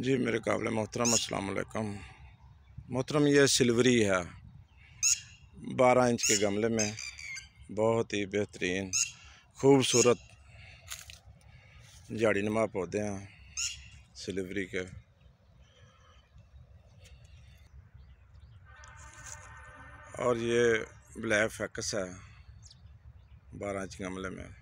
जी मेरे काबिल मोहतरम असलकम मोहतरम ये सिल्वरी है बारह इंच के गमले में बहुत ही बेहतरीन खूबसूरत झाड़ी नमा पौधे हैं सिल्वरी के और ये ब्लैक फैक्स है बारह इंच गमले में